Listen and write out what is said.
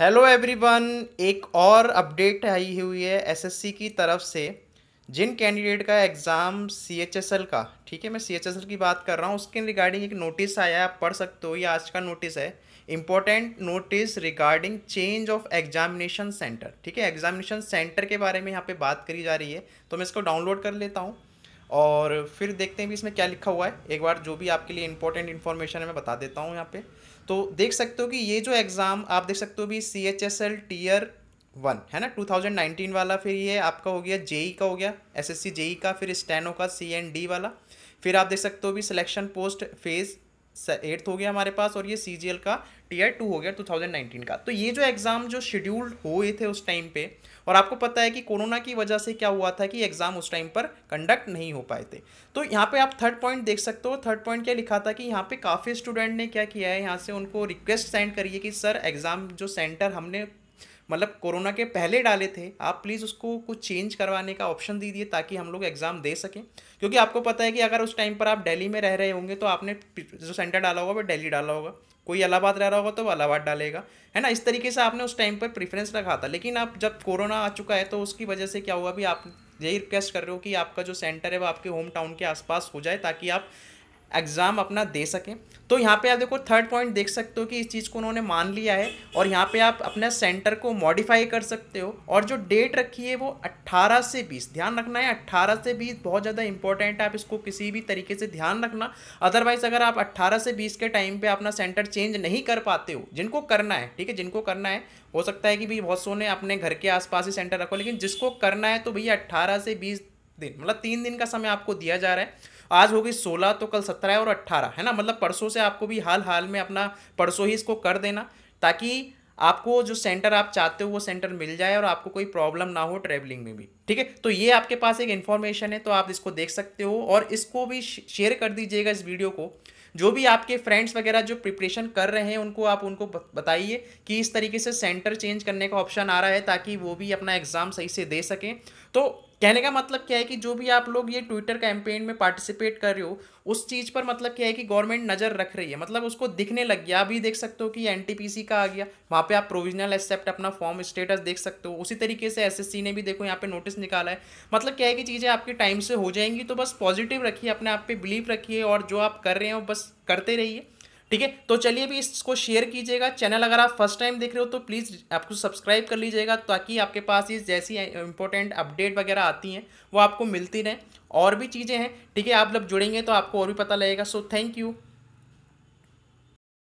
hello everyone एक और update आई हुई है एसएससी की तरफ से जिन कैंडिडेट का एग्ज़ाम सीएचएसएल का ठीक है मैं सीएचएसएल की बात कर रहा हूँ उसके रिगार्डिंग एक नोटिस आया है आप पढ़ सकते हो ये आज का नोटिस है important notice regarding change of examination centre ठीक है एग्जामिनेशन सेंटर के बारे में यहाँ पे बात करी जा रही है तो मैं इसको डाउनलोड कर लेता हूँ और फिर देखते हैं भी इसमें क्या लिखा हुआ है एक बार जो भी आपके लिए इंपॉर्टेंट इन्फॉर्मेशन है मैं बता देता हूँ यहाँ पे तो देख सकते हो कि ये जो एग्ज़ाम आप देख सकते हो भी C H S L tier one है ना 2019 वाला फिर ये आपका हो गया जेई e का हो गया सी जेई e का फिर स्टैनो का सी एंड डी वाला फिर आप देख सकते हो भी सिलेक्शन पोस्ट फेज़ एट्थ हो गया हमारे पास और ये सी का टी आर टू हो गया 2019 का तो ये जो एग्ज़ाम जो शेड्यूल्ड हुए थे उस टाइम पे और आपको पता है कि कोरोना की वजह से क्या हुआ था कि एग्ज़ाम उस टाइम पर कंडक्ट नहीं हो पाए थे तो यहाँ पे आप थर्ड पॉइंट देख सकते हो थर्ड पॉइंट क्या लिखा था कि यहाँ पे काफ़ी स्टूडेंट ने क्या किया है यहाँ से उनको रिक्वेस्ट सेंड करिए कि सर एग्ज़ाम जो सेंटर हमने मतलब कोरोना के पहले डाले थे आप प्लीज़ उसको कुछ चेंज करवाने का ऑप्शन दीजिए ताकि हम लोग एग्ज़ाम दे सकें क्योंकि आपको पता है कि अगर उस टाइम पर आप दिल्ली में रह रहे होंगे तो आपने जो सेंटर डाला होगा वो दिल्ली डाला होगा कोई इलाहाबाद रह रहा होगा तो वो इलाहाबाद डालेगा है ना इस तरीके से आपने उस टाइम पर प्रेफरेंस रखा था लेकिन आप जब कोरोना आ चुका है तो उसकी वजह से क्या हुआ भी आप यही रिक्वेस्ट कर रहे हो कि आपका जो सेंटर है वो आपके होम टाउन के आसपास हो जाए ताकि आप एग्ज़ाम अपना दे सकें तो यहाँ पे आप देखो थर्ड पॉइंट देख सकते हो कि इस चीज़ को उन्होंने मान लिया है और यहाँ पे आप अपने सेंटर को मॉडिफाई कर सकते हो और जो डेट रखी है वो 18 से 20 ध्यान रखना है 18 से 20 बहुत ज़्यादा इंपॉर्टेंट है आप इसको किसी भी तरीके से ध्यान रखना अदरवाइज अगर आप 18 से 20 के टाइम पर अपना सेंटर चेंज नहीं कर पाते हो जिनको करना है ठीक है जिनको करना है हो सकता है कि भाई बहुत सोने अपने घर के आसपास ही सेंटर रखो लेकिन जिसको करना है तो भैया अट्ठारह से बीस दिन मतलब तीन दिन का समय आपको दिया जा रहा है आज हो गई सोलह तो कल सत्रह है और अट्ठारह है ना मतलब परसों से आपको भी हाल हाल में अपना परसों ही इसको कर देना ताकि आपको जो सेंटर आप चाहते हो वो सेंटर मिल जाए और आपको कोई प्रॉब्लम ना हो ट्रैवलिंग में भी ठीक है तो ये आपके पास एक इन्फॉर्मेशन है तो आप इसको देख सकते हो और इसको भी शेयर कर दीजिएगा इस वीडियो को जो भी आपके फ्रेंड्स वगैरह जो प्रिपरेशन कर रहे हैं उनको आप उनको बताइए कि इस तरीके से सेंटर चेंज करने का ऑप्शन आ रहा है ताकि वो भी अपना एग्ज़ाम सही से दे सकें तो कहने का मतलब क्या है कि जो भी आप लोग ये ट्विटर कैंपेन में पार्टिसिपेट कर रहे हो उस चीज़ पर मतलब क्या है कि गवर्नमेंट नज़र रख रही है मतलब उसको दिखने लग गया अभी देख सकते हो कि एन का आ गया वहाँ पे आप प्रोविजनल एक्सेप्ट अपना फॉर्म स्टेटस देख सकते हो उसी तरीके से एस ने भी देखो यहाँ पे नोटिस निकाला है मतलब क्या है कि चीज़ें आपके टाइम से हो जाएंगी तो बस पॉजिटिव रखिए अपने आप पर बिलीव रखिए और जो आप कर रहे हो बस करते रहिए ठीक है तो चलिए भी इसको शेयर कीजिएगा चैनल अगर आप फर्स्ट टाइम देख रहे हो तो प्लीज़ आपको सब्सक्राइब कर लीजिएगा ताकि आपके पास ये जैसी इंपॉर्टेंट अपडेट वगैरह आती हैं वो आपको मिलती रहें और भी चीज़ें हैं ठीक है आप जब जुड़ेंगे तो आपको और भी पता लगेगा सो थैंक यू